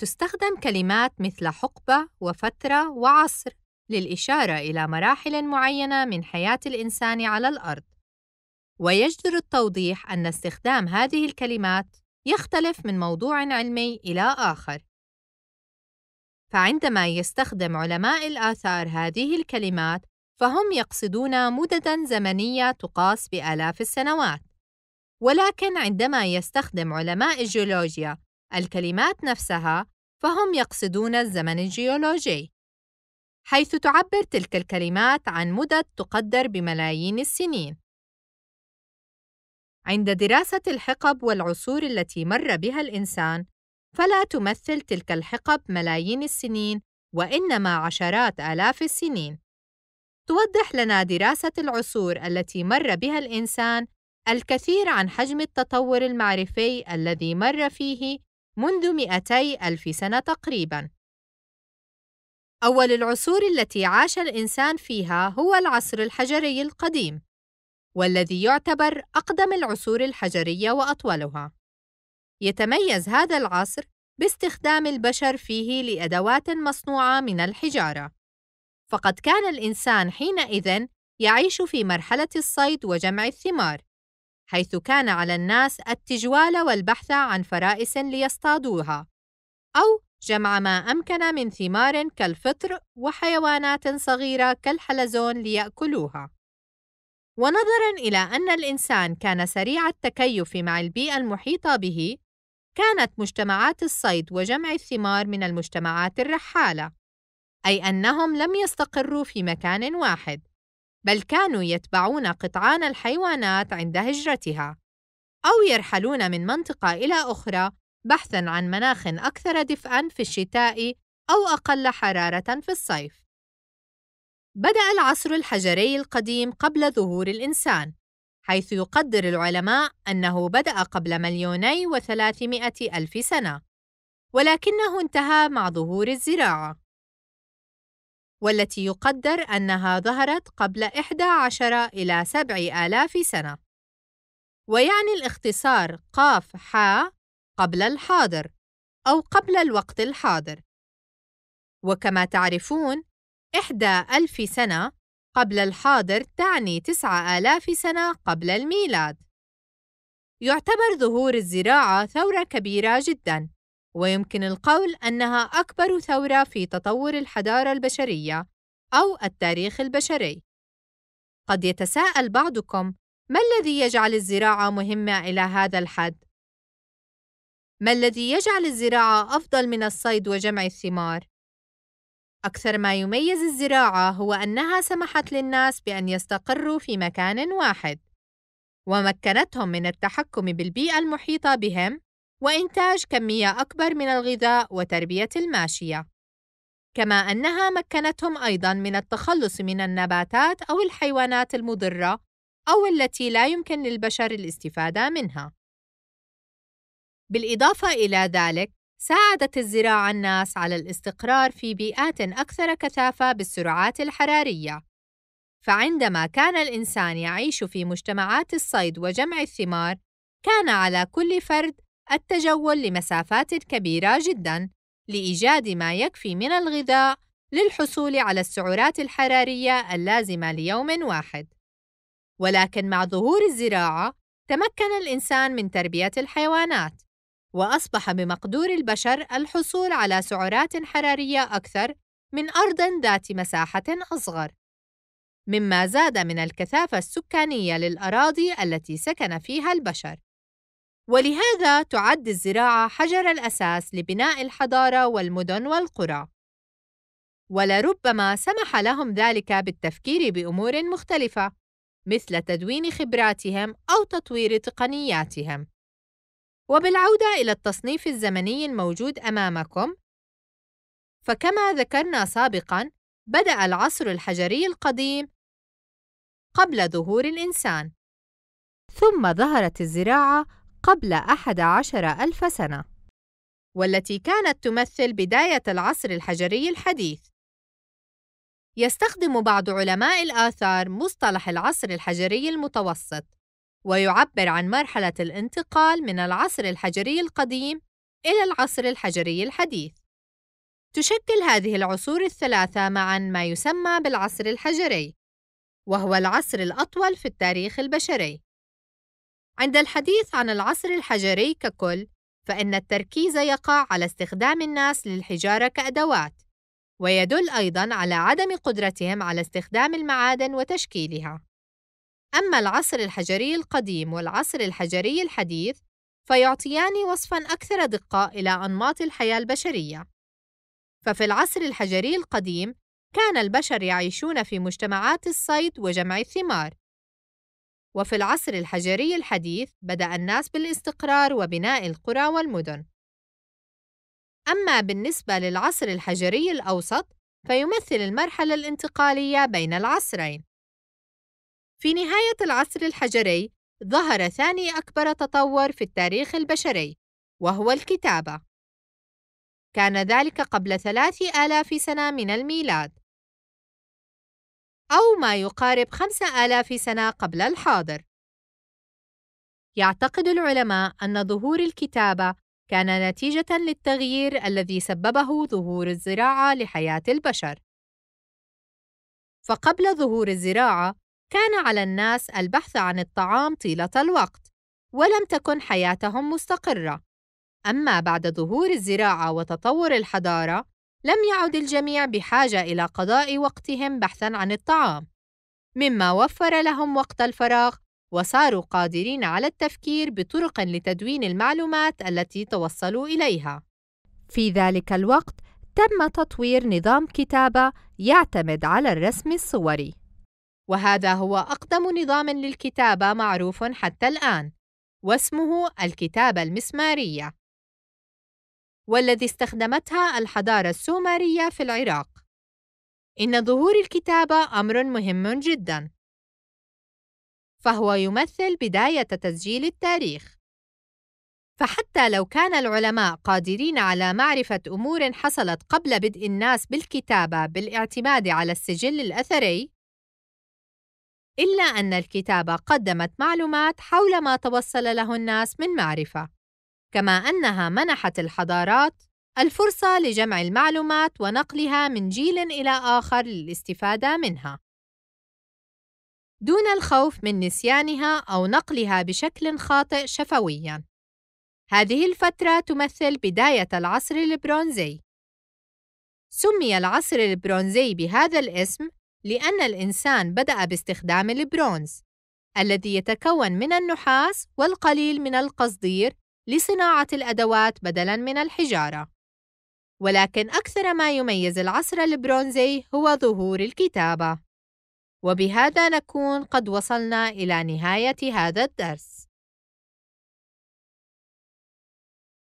تستخدم كلمات مثل حقبة وفترة وعصر للإشارة إلى مراحل معينة من حياة الإنسان على الأرض. ويجدر التوضيح أن استخدام هذه الكلمات يختلف من موضوع علمي إلى آخر. فعندما يستخدم علماء الآثار هذه الكلمات فهم يقصدون مددًا زمنية تقاس بآلاف السنوات. ولكن عندما يستخدم علماء الجيولوجيا الكلمات نفسها فهم يقصدون الزمن الجيولوجي حيث تعبر تلك الكلمات عن مدد تقدر بملايين السنين عند دراسة الحقب والعصور التي مر بها الإنسان، فلا تمثل تلك الحقب ملايين السنين، وإنما عشرات آلاف السنين. توضح لنا دراسة العصور التي مر بها الإنسان الكثير عن حجم التطور المعرفي الذي مر فيه منذ 200 ألف سنة تقريبًا. أول العصور التي عاش الإنسان فيها هو العصر الحجري القديم، والذي يعتبر أقدم العصور الحجرية وأطولها. يتميز هذا العصر باستخدام البشر فيه لأدوات مصنوعة من الحجارة، فقد كان الإنسان حينئذ يعيش في مرحلة الصيد وجمع الثمار، حيث كان على الناس التجوال والبحث عن فرائس ليصطادوها أو جمع ما أمكن من ثمار كالفطر وحيوانات صغيرة كالحلزون ليأكلوها. ونظرًا إلى أن الإنسان كان سريع التكيف مع البيئة المحيطة به، كانت مجتمعات الصيد وجمع الثمار من المجتمعات الرحالة، أي أنهم لم يستقروا في مكان واحد، بل كانوا يتبعون قطعان الحيوانات عند هجرتها أو يرحلون من منطقة إلى أخرى بحثًا عن مناخ أكثر دفئًا في الشتاء أو أقل حرارة في الصيف. بدأ العصر الحجري القديم قبل ظهور الإنسان، حيث يقدر العلماء أنه بدأ قبل مليوني وثلاثمائة ألف سنة، ولكنه انتهى مع ظهور الزراعة. والتي يقدر أنها ظهرت قبل 11 إلى 7000 سنة ويعني الاختصار قاف حاء قبل الحاضر أو قبل الوقت الحاضر وكما تعرفون إحدى ألف سنة قبل الحاضر تعني تسعة آلاف سنة قبل الميلاد يعتبر ظهور الزراعة ثورة كبيرة جداً ويمكن القول أنها أكبر ثورة في تطور الحضارة البشرية أو التاريخ البشري. قد يتساءل بعضكم ما الذي يجعل الزراعة مهمة إلى هذا الحد؟ ما الذي يجعل الزراعة أفضل من الصيد وجمع الثمار؟ أكثر ما يميز الزراعة هو أنها سمحت للناس بأن يستقروا في مكان واحد، ومكنتهم من التحكم بالبيئة المحيطة بهم وإنتاج كمية أكبر من الغذاء وتربية الماشية، كما أنها مكنتهم أيضًا من التخلص من النباتات أو الحيوانات المضرة أو التي لا يمكن للبشر الاستفادة منها. بالإضافة إلى ذلك، ساعدت الزراعة الناس على الاستقرار في بيئات أكثر كثافة بالسرعات الحرارية، فعندما كان الإنسان يعيش في مجتمعات الصيد وجمع الثمار، كان على كل فرد التجول لمسافات كبيرة جدًا لإيجاد ما يكفي من الغذاء للحصول على السعرات الحرارية اللازمة ليوم واحد. ولكن مع ظهور الزراعة، تمكن الإنسان من تربية الحيوانات، وأصبح بمقدور البشر الحصول على سعرات حرارية أكثر من أرض ذات مساحة أصغر، مما زاد من الكثافة السكانية للأراضي التي سكن فيها البشر. ولهذا تعد الزراعة حجر الأساس لبناء الحضارة والمدن والقرى. ولربما سمح لهم ذلك بالتفكير بأمور مختلفة، مثل تدوين خبراتهم أو تطوير تقنياتهم. وبالعودة إلى التصنيف الزمني الموجود أمامكم، فكما ذكرنا سابقًا، بدأ العصر الحجري القديم قبل ظهور الإنسان، ثم ظهرت الزراعة قبل أحد عشر ألف سنة والتي كانت تمثل بداية العصر الحجري الحديث يستخدم بعض علماء الآثار مصطلح العصر الحجري المتوسط ويعبر عن مرحلة الانتقال من العصر الحجري القديم إلى العصر الحجري الحديث تشكل هذه العصور الثلاثة معًا ما يسمى بالعصر الحجري وهو العصر الأطول في التاريخ البشري عند الحديث عن العصر الحجري ككل فإن التركيز يقع على استخدام الناس للحجارة كأدوات ويدل أيضًا على عدم قدرتهم على استخدام المعادن وتشكيلها. أما العصر الحجري القديم والعصر الحجري الحديث فيعطيان وصفًا أكثر دقة إلى أنماط الحياة البشرية. ففي العصر الحجري القديم كان البشر يعيشون في مجتمعات الصيد وجمع الثمار، وفي العصر الحجري الحديث بدأ الناس بالاستقرار وبناء القرى والمدن. أما بالنسبة للعصر الحجري الأوسط فيمثل المرحلة الانتقالية بين العصرين. في نهاية العصر الحجري ظهر ثاني أكبر تطور في التاريخ البشري وهو الكتابة. كان ذلك قبل ثلاث آلاف سنة من الميلاد أو ما يقارب 5000 سنة قبل الحاضر. يعتقد العلماء أن ظهور الكتابة كان نتيجة للتغيير الذي سببه ظهور الزراعة لحياة البشر. فقبل ظهور الزراعة، كان على الناس البحث عن الطعام طيلة الوقت، ولم تكن حياتهم مستقرة. أما بعد ظهور الزراعة وتطور الحضارة، لم يعد الجميع بحاجة إلى قضاء وقتهم بحثًا عن الطعام، مما وفر لهم وقت الفراغ وصاروا قادرين على التفكير بطرق لتدوين المعلومات التي توصلوا إليها. في ذلك الوقت، تم تطوير نظام كتابة يعتمد على الرسم الصوري. وهذا هو أقدم نظام للكتابة معروف حتى الآن، واسمه الكتابة المسمارية. والذي استخدمتها الحضارة السومرية في العراق. إن ظهور الكتابة أمر مهم جدًا، فهو يمثل بداية تسجيل التاريخ. فحتى لو كان العلماء قادرين على معرفة أمور حصلت قبل بدء الناس بالكتابة بالاعتماد على السجل الأثري، إلا أن الكتابة قدمت معلومات حول ما توصل له الناس من معرفة. كما أنها منحت الحضارات الفرصة لجمع المعلومات ونقلها من جيل إلى آخر للاستفادة منها، دون الخوف من نسيانها أو نقلها بشكل خاطئ شفويًا. هذه الفترة تمثل بداية العصر البرونزي. سمي العصر البرونزي بهذا الاسم لأن الإنسان بدأ باستخدام البرونز، الذي يتكون من النحاس والقليل من القصدير لصناعة الأدوات بدلاً من الحجارة. ولكن أكثر ما يميز العصر البرونزي هو ظهور الكتابة. وبهذا نكون قد وصلنا إلى نهاية هذا الدرس.